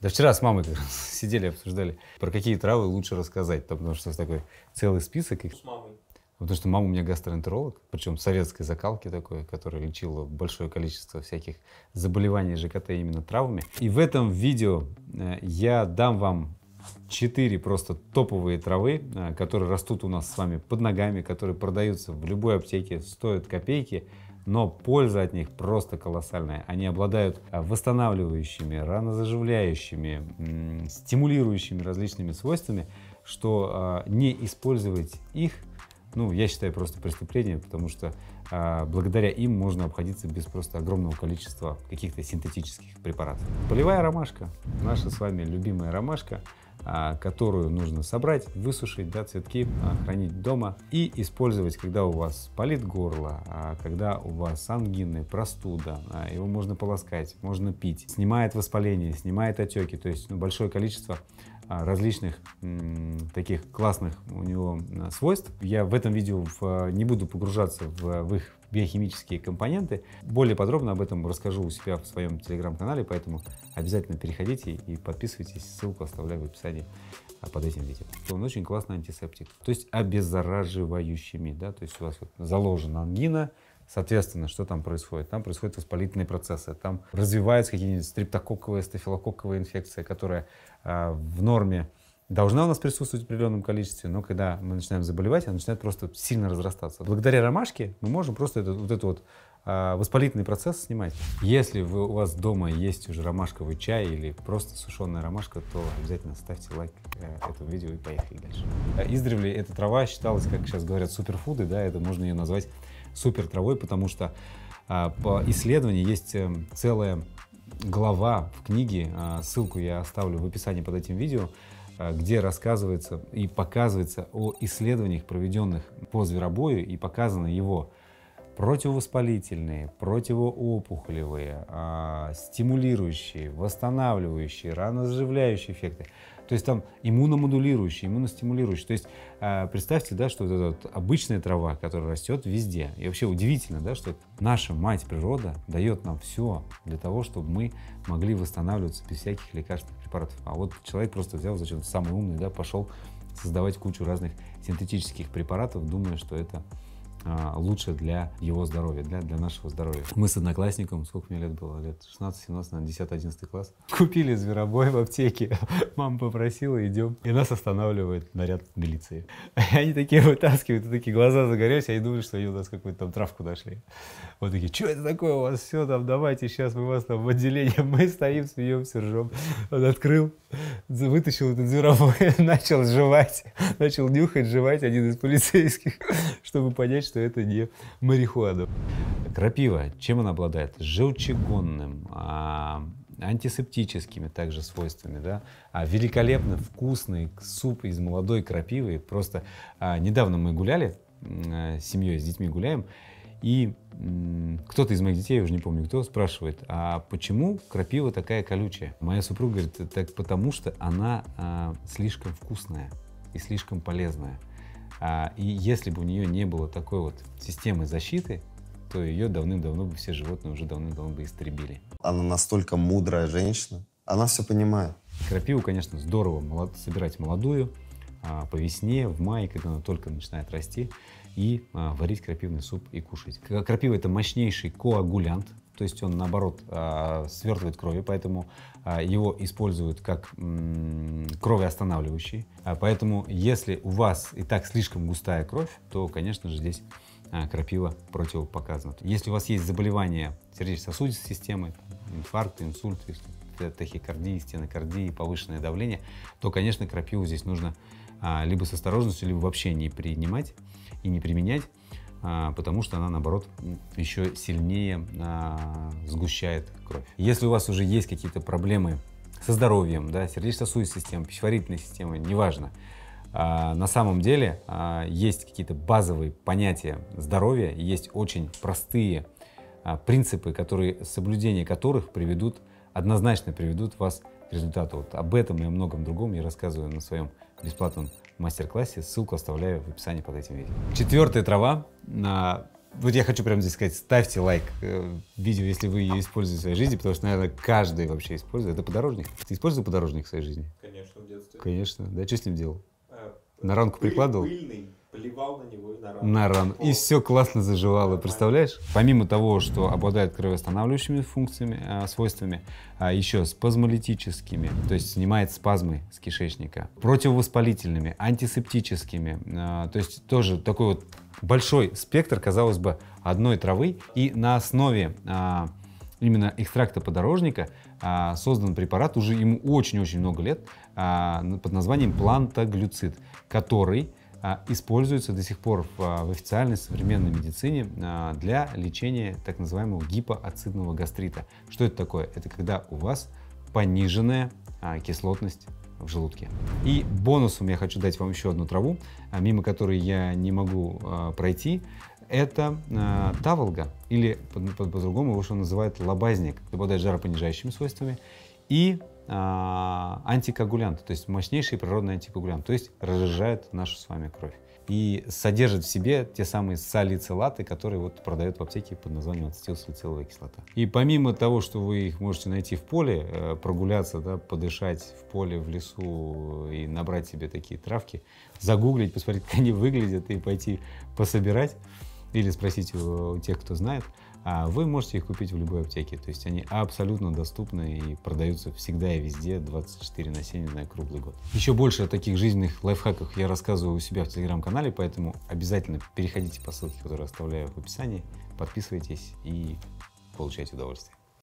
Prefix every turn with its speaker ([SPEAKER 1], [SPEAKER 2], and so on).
[SPEAKER 1] Да вчера с мамой сидели, обсуждали, про какие травы лучше рассказать, потому что такой целый список С мамой. Потому что мама у меня гастроэнтеролог, причем советской закалки такой, которая лечила большое количество всяких заболеваний ЖКТ именно травами. И в этом видео э, я дам вам четыре просто топовые травы, э, которые растут у нас с вами под ногами, которые продаются в любой аптеке, стоят копейки но польза от них просто колоссальная. Они обладают э, восстанавливающими, ранозаживляющими, стимулирующими различными свойствами, что э, не использовать их, ну, я считаю, просто преступлением, потому что э, благодаря им можно обходиться без просто огромного количества каких-то синтетических препаратов. Полевая ромашка, наша с вами любимая ромашка, а, которую нужно собрать, высушить, да, цветки а, хранить дома и использовать, когда у вас болит горло, а, когда у вас ангины, простуда, его можно полоскать, можно пить, снимает воспаление, снимает отеки, то есть ну, большое количество различных таких классных у него свойств. Я в этом видео в, не буду погружаться в, в их биохимические компоненты. Более подробно об этом расскажу у себя в своем телеграм-канале, поэтому обязательно переходите и подписывайтесь, ссылку оставляю в описании а, под этим видео. Он очень классный антисептик, то есть обеззараживающими, да, то есть у вас вот заложена ангина, Соответственно, что там происходит? Там происходят воспалительные процессы, там развиваются какие-нибудь стриптококковые, стафилококковые инфекции, которые э, а, в норме должна у нас присутствовать в определенном количестве, но когда мы начинаем заболевать, она начинает просто сильно разрастаться. Благодаря ромашке мы можем просто этот, вот этот вот а, воспалительный процесс снимать. Если вы, у вас дома есть уже ромашковый чай или просто сушеная ромашка, то обязательно ставьте лайк э, этому видео и поехали дальше. Э, издревле эта трава считалась, как сейчас говорят, суперфуды, да, это можно ее назвать супер травой, потому что а, по исследованию есть э, целая глава в книге, а, ссылку я оставлю в описании под этим видео, а, где рассказывается и показывается о исследованиях, проведенных по зверобою, и показаны его противовоспалительные, противоопухолевые, а, стимулирующие, восстанавливающие, ранозаживляющие эффекты. То есть там иммуномодулирующий, иммуностимулирующий. То есть э, представьте, да, что вот эта вот обычная трава, которая растет везде. И вообще удивительно, да, что наша мать природа дает нам все для того, чтобы мы могли восстанавливаться без всяких лекарственных препаратов. А вот человек просто взял, зачем самый умный, да, пошел создавать кучу разных синтетических препаратов, думая, что это а, лучше для его здоровья, для, для нашего здоровья. Мы с одноклассником, сколько мне лет было, лет 16-17, на 10-11 класс, купили зверобой в аптеке. Мама попросила, идем. И нас останавливает наряд милиции. они такие вытаскивают, и такие глаза загорелись, они а думают, что они у нас какую-то там травку нашли. Вот такие, что это такое у вас? Все там, давайте сейчас мы вас там в отделение. Мы стоим, смеемся, ржем. Он открыл, вытащил этот зверобой, начал жевать, начал нюхать, жевать один из полицейских, чтобы понять, что это не марихуана. Крапива, чем она обладает? Желчегонным, а, антисептическими также свойствами, да, а великолепно вкусный суп из молодой крапивы. Просто а, недавно мы гуляли а, с семьей, с детьми гуляем, и кто-то из моих детей, я уже не помню кто, спрашивает, а почему крапива такая колючая? Моя супруга говорит, так потому что она а, слишком вкусная и слишком полезная. А, и если бы у нее не было такой вот системы защиты, то ее давным-давно бы все животные уже давным-давно бы истребили. Она настолько мудрая женщина, она все понимает. Крапиву, конечно, здорово молод... собирать молодую, а, по весне, в мае, когда она только начинает расти, и а, варить крапивный суп и кушать. Крапива – это мощнейший коагулянт то есть он наоборот а, свертывает крови, поэтому а, его используют как кровеостанавливающий. А, поэтому если у вас и так слишком густая кровь, то, конечно же, здесь крапива противопоказана. Если у вас есть заболевания сердечно-сосудистой системы, инфаркт, инсульт, тахикардии, стенокардии, повышенное давление, то, конечно, крапиву здесь нужно либо с осторожностью, либо вообще не принимать и не применять, а, потому что она, наоборот, еще сильнее а, сгущает кровь. Если у вас уже есть какие-то проблемы со здоровьем, да, сердечно-сосудистой системой, пищеварительной системой, неважно, а, на самом деле есть какие-то базовые понятия здоровья, есть очень простые принципы, которые, соблюдение которых приведут, однозначно приведут вас к результату. Вот об этом и о многом другом я рассказываю на своем бесплатном мастер-классе. Ссылку оставляю в описании под этим видео. Четвертая трава. Вот я хочу прямо здесь сказать, ставьте лайк э, видео, если вы ее используете в своей жизни, потому что, наверное, каждый вообще использует. Это подорожник. Ты использовал подорожник в своей жизни? Конечно, в детстве. Конечно. Да, что с ним делал? А, На ранку пыль, прикладывал? Пыльный. Плевал на него и на рану. На рану. И все классно заживало, представляешь? Помимо того, что обладает кровоостанавливающими функциями, а, свойствами, а еще спазмолитическими, то есть снимает спазмы с кишечника, противовоспалительными, антисептическими, а, то есть тоже такой вот большой спектр, казалось бы, одной травы. И на основе именно экстракта подорожника создан препарат, уже ему очень-очень много лет, под названием плантаглюцид, который а, используется до сих пор в а, официальной современной медицине а, для лечения так называемого гипоацидного гастрита. Что это такое? Это когда у вас пониженная кислотность в желудке. И бонусом я хочу дать вам еще одну траву, мимо которой я не могу пройти. Это э, таволга, или по-другому по по его еще называют лобазник, обладает жаропонижающими свойствами и а, антикоагулянты, то есть мощнейший природный антикоагулянт, то есть разжижает нашу с вами кровь и содержит в себе те самые салицилаты, которые вот продают в аптеке под названием ацетилсалициловая кислота. И помимо того, что вы их можете найти в поле, э, прогуляться, да, подышать в поле, в лесу и набрать себе такие травки, загуглить, посмотреть, как они выглядят и пойти пособирать или спросить у тех, кто знает – а вы можете их купить в любой аптеке. То есть они абсолютно доступны и продаются всегда и везде 24 на 7 на круглый год. Еще больше о таких жизненных лайфхаках я рассказываю у себя в телеграм-канале, поэтому обязательно переходите по ссылке, которую оставляю в описании, подписывайтесь и получайте удовольствие.